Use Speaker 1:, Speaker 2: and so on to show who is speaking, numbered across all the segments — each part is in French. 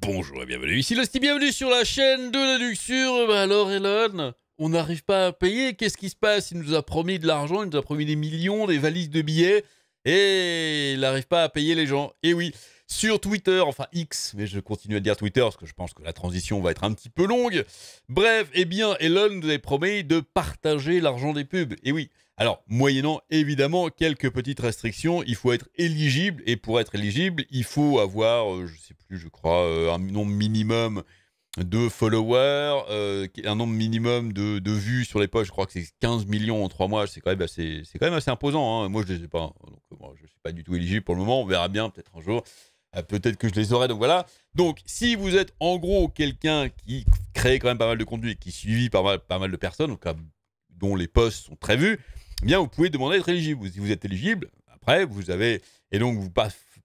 Speaker 1: Bonjour et bienvenue, ici Losty, bienvenue sur la chaîne de la luxure. Euh, bah, alors Elon, on n'arrive pas à payer, qu'est-ce qui se passe Il nous a promis de l'argent, il nous a promis des millions, des valises de billets, et il n'arrive pas à payer les gens. Et oui, sur Twitter, enfin X, mais je continue à dire Twitter parce que je pense que la transition va être un petit peu longue. Bref, et eh bien Elon nous avait promis de partager l'argent des pubs. Et oui, alors, moyennant évidemment quelques petites restrictions, il faut être éligible et pour être éligible, il faut avoir, euh, je ne sais plus, je crois, euh, un nombre minimum de followers, euh, un nombre minimum de, vues sur les posts, je crois que c'est 15 millions en trois mois, c'est quand même assez, c'est quand même assez imposant. Hein. Moi, je ne les pas, hein. donc je ne suis pas du tout éligible pour le moment, on verra bien peut-être un jour. Peut-être que je les aurai, donc voilà. Donc, si vous êtes en gros quelqu'un qui crée quand même pas mal de contenu et qui suit pas mal, de personnes, dont les posts sont très vus, eh bien, vous pouvez demander à être éligible. Si vous êtes éligible, après, vous avez. Et donc, vous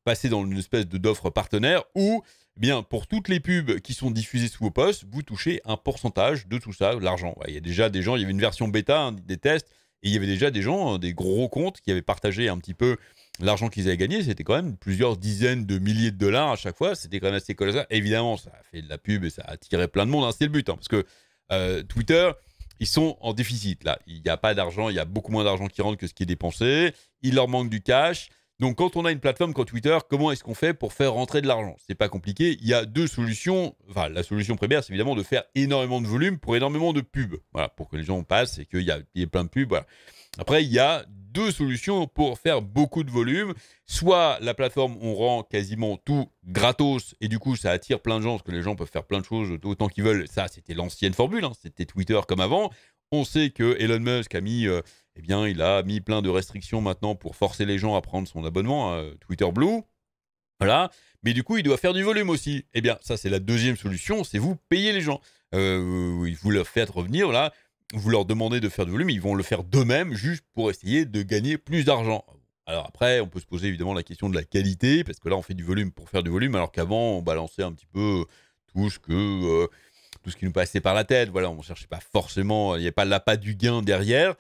Speaker 1: passez dans une espèce d'offre partenaire où, eh bien, pour toutes les pubs qui sont diffusées sous vos postes, vous touchez un pourcentage de tout ça, l'argent. Il y a déjà des gens, il y avait une version bêta, hein, des tests, et il y avait déjà des gens, euh, des gros comptes qui avaient partagé un petit peu l'argent qu'ils avaient gagné, c'était quand même plusieurs dizaines de milliers de dollars à chaque fois. C'était quand même assez colossal. Évidemment, ça a fait de la pub et ça a attiré plein de monde. Hein. C'est le but, hein, parce que euh, Twitter, ils sont en déficit là. Il n'y a pas d'argent, il y a beaucoup moins d'argent qui rentre que ce qui est dépensé. Il leur manque du cash. Donc, quand on a une plateforme comme Twitter, comment est-ce qu'on fait pour faire rentrer de l'argent C'est pas compliqué. Il y a deux solutions. Enfin, la solution première, c'est évidemment de faire énormément de volume pour énormément de pubs. Voilà, pour que les gens passent et qu'il y a, plein de pubs. Après, il y a deux solutions pour faire beaucoup de volume. Soit la plateforme, on rend quasiment tout gratos et du coup, ça attire plein de gens parce que les gens peuvent faire plein de choses autant qu'ils veulent. Ça, c'était l'ancienne formule, hein, c'était Twitter comme avant. On sait que Elon Musk a mis, euh, eh bien, il a mis plein de restrictions maintenant pour forcer les gens à prendre son abonnement à hein, Twitter Blue. Voilà. Mais du coup, il doit faire du volume aussi. Eh bien, ça, c'est la deuxième solution, c'est vous payer les gens. Euh, vous leur faites revenir, là, vous leur demandez de faire du volume, ils vont le faire d'eux-mêmes juste pour essayer de gagner plus d'argent. Alors après, on peut se poser évidemment la question de la qualité, parce que là, on fait du volume pour faire du volume, alors qu'avant, on balançait un petit peu tout ce que... Euh, tout ce qui nous passait par la tête, voilà, on ne cherchait pas forcément, il n'y avait pas l'appât du gain derrière.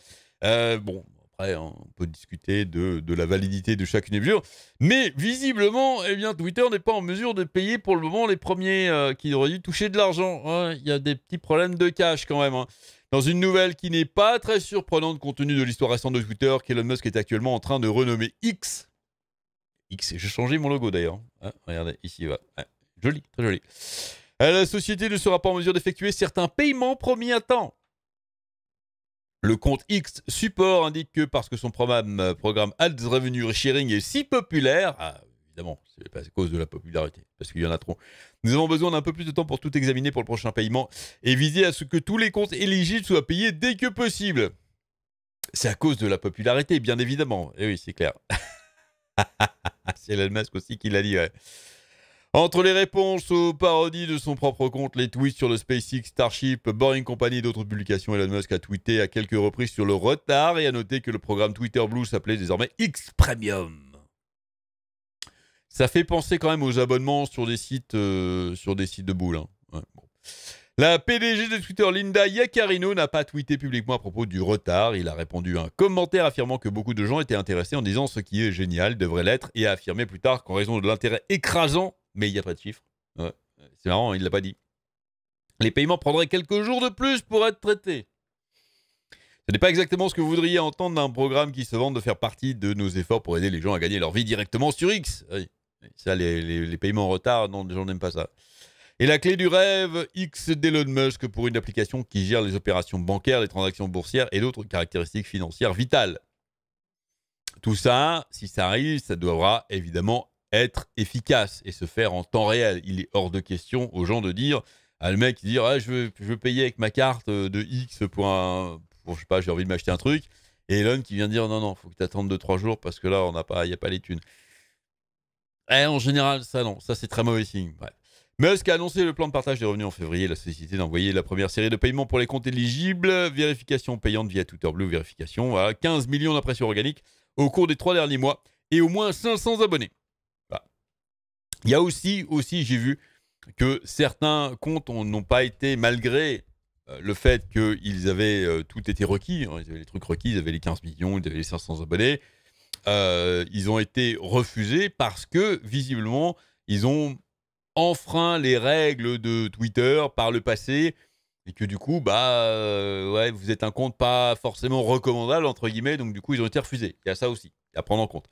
Speaker 1: Euh, bon, après, hein, on peut discuter de, la validité de chacune des mesures. Mais visiblement, eh bien, Twitter n'est pas en mesure de payer pour le moment les premiers euh, qui auraient dû toucher de l'argent. Hein. Il y a des petits problèmes de cash quand même. Hein. Dans une nouvelle qui n'est pas très surprenante compte tenu de l'histoire récente de Twitter, Elon Musk est actuellement en train de renommer X. X, j'ai changé mon logo d'ailleurs. regardez, ici, va. joli, très joli. Euh, la société ne sera pas en mesure d'effectuer certains paiements promis à temps. Le compte X Support indique que parce que son programme, euh, programme Alt Revenue Sharing est si populaire, ah, évidemment, c'est pas à cause de la popularité, parce qu'il y en a trop, nous avons besoin d'un peu plus de temps pour tout examiner pour le prochain paiement et viser à ce que tous les comptes éligibles soient payés dès que possible. C'est à cause de la popularité, bien évidemment. Et eh oui, c'est clair. c'est Elon aussi qui l'a dit, ouais. Entre les réponses aux parodies de son propre compte, les tweets sur le SpaceX, Starship, Boring Company et d'autres publications, Elon Musk a tweeté à quelques reprises sur le retard et a noté que le programme Twitter Blue s'appelait désormais X Premium. Ça fait penser quand même aux abonnements sur des sites, euh, sur des sites de boules. Hein. La PDG de Twitter, Linda Yaccarino, n'a pas tweeté publiquement à propos du retard. Il a répondu à un commentaire affirmant que beaucoup de gens étaient intéressés en disant ce qui est génial devrait l'être et a affirmé plus tard qu'en raison de l'intérêt écrasant mais il n'y a pas de chiffre. C'est marrant, il ne l'a pas dit. Les paiements prendraient quelques jours de plus pour être traités. Ce n'est pas exactement ce que vous voudriez entendre d'un programme qui se vante de faire partie de nos efforts pour aider les gens à gagner leur vie directement sur X. Ça, les, les, paiements en retard, non, les gens n'aiment pas ça. Et la clé du rêve, X d'Elon Musk pour une application qui gère les opérations bancaires, les transactions boursières et d'autres caractéristiques financières vitales. Tout ça, si ça arrive, ça devra évidemment être efficace et se faire en temps réel. Il est hors de question aux gens de dire à le mec qui ah, je, veux, payer avec ma carte euh, de X pour un. je sais pas, j'ai envie de m'acheter un truc. Et Elon qui vient dire non, non, faut que tu attendes 2-3 jours parce que là, on il n'y a pas les thunes. Eh, en général, ça non, ça c'est très mauvais signe. Musk a annoncé le plan de partage des revenus en février. La société d'envoyer la première série de paiements pour les comptes éligibles. Vérification payante via Twitter Blue. Vérification à 15 millions d'impressions organiques au cours des trois derniers mois et au moins 500 abonnés. Il y a aussi, aussi j'ai vu que certains comptes n'ont pas été, malgré euh, le fait qu'ils avaient euh, tout été requis, hein, ils avaient les trucs requis, ils avaient les 15 millions, ils avaient les 500 abonnés, euh, ils ont été refusés parce que, visiblement, ils ont enfreint les règles de Twitter par le passé et que du coup, bah, euh, ouais, vous êtes un compte pas forcément recommandable, entre guillemets, donc du coup, ils ont été refusés. Il y a ça aussi à prendre en compte.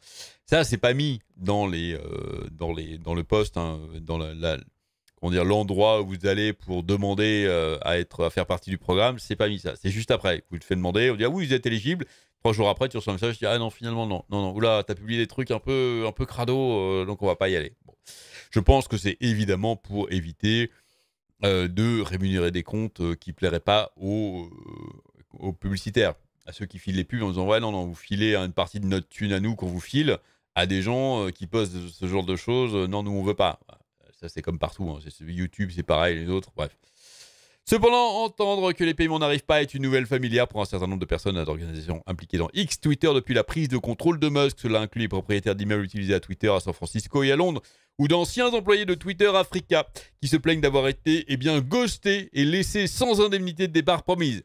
Speaker 1: Ça, c'est pas mis dans, les, euh, dans, les, dans le poste, hein, dans l'endroit où vous allez pour demander euh, à, être, à faire partie du programme, c'est pas mis ça. C'est juste après. Vous le faites demander, on dit ah oui, vous êtes éligible. Trois jours après, tu reçois un message, tu dis ah non, finalement non, non, non, oula, as publié des trucs un peu, un peu crado, donc on va pas y aller. Bon. Je pense que c'est évidemment pour éviter euh, de rémunérer des comptes euh, qui ne plairaient pas euh, aux, publicitaires, à ceux qui filent les pubs en disant Ouais, non, non, vous filez une partie de notre thune à nous qu'on vous file, à des gens qui postent ce genre de choses, non, nous, on veut pas. Bah, ça, c'est comme partout. Hein, c'est YouTube, c'est pareil, les autres, bref. Cependant, entendre que les paiements n'arrivent pas est une nouvelle familière pour un certain nombre de personnes et d'organisations impliquées dans X Twitter depuis la prise de contrôle de Musk. Cela inclut les propriétaires d'emails utilisés à Twitter à San Francisco et à Londres, ou d'anciens employés de Twitter Africa qui se plaignent d'avoir été eh bien, ghostés et laissés sans indemnité de départ promise.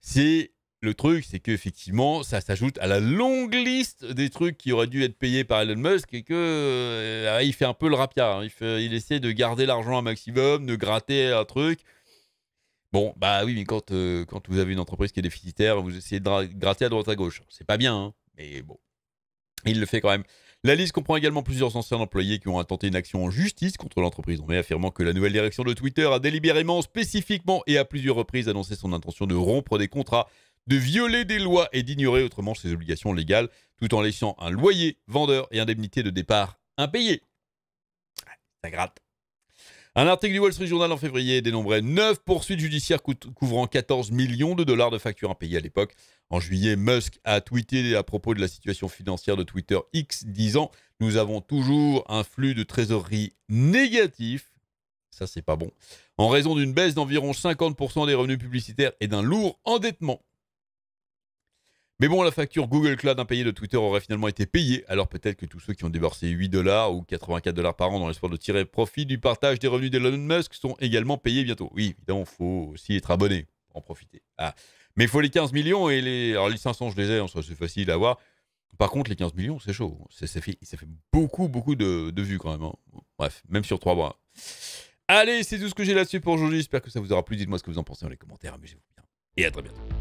Speaker 1: C'est le truc, c'est qu'effectivement, ça s'ajoute à la longue liste des trucs qui auraient dû être payés par Elon Musk et que euh, il fait un peu le rapia. Hein. Il, il, essaie de garder l'argent un maximum, de gratter un truc. Bon, bah oui, mais quand, euh, quand vous avez une entreprise qui est déficitaire, vous essayez de gratter à droite à gauche. C'est pas bien, hein, mais bon. Il le fait quand même. La liste comprend également plusieurs anciens employés qui ont intenté une action en justice contre l'entreprise, en affirmant que la nouvelle direction de Twitter a délibérément, spécifiquement et à plusieurs reprises annoncé son intention de rompre des contrats, de violer des lois et d'ignorer autrement ses obligations légales, tout en laissant un loyer, vendeur et indemnité de départ impayés. Ça gratte. Un article du Wall Street Journal en février dénombrait 9 poursuites judiciaires couvrant 14 millions de dollars de factures impayées à l'époque. En juillet, Musk a tweeté à propos de la situation financière de Twitter X disant Nous avons toujours un flux de trésorerie négatif. Ça, c'est pas bon. En raison d'une baisse d'environ 50% des revenus publicitaires et d'un lourd endettement. Mais bon, la facture Google Cloud impayée de Twitter aurait finalement été payée, alors peut-être que tous ceux qui ont déboursé 8 dollars ou 84 dollars par an dans l'espoir de tirer profit du partage des revenus d'Elon Musk sont également payés bientôt. Oui, évidemment, il faut aussi être abonné pour en profiter. Ah. Mais il faut les 15 millions et les... Alors les 500, je les ai, hein, c'est facile à avoir. Par contre, les 15 millions, c'est chaud. Ça fait, beaucoup, beaucoup de, vues quand même. Hein. Bref, même sur 3 mois. Allez, c'est tout ce que j'ai là-dessus pour aujourd'hui. J'espère que ça vous aura plu. Dites-moi ce que vous en pensez dans les commentaires. Amusez-vous bien. Et à très bientôt.